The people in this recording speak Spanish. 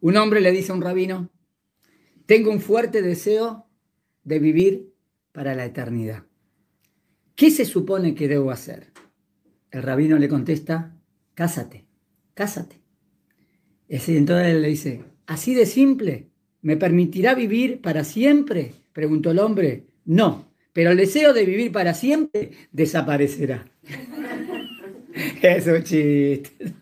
Un hombre le dice a un rabino, tengo un fuerte deseo de vivir para la eternidad. ¿Qué se supone que debo hacer? El rabino le contesta, cásate, cásate. Entonces le dice, así de simple, ¿me permitirá vivir para siempre? Preguntó el hombre, no, pero el deseo de vivir para siempre desaparecerá. es un chiste.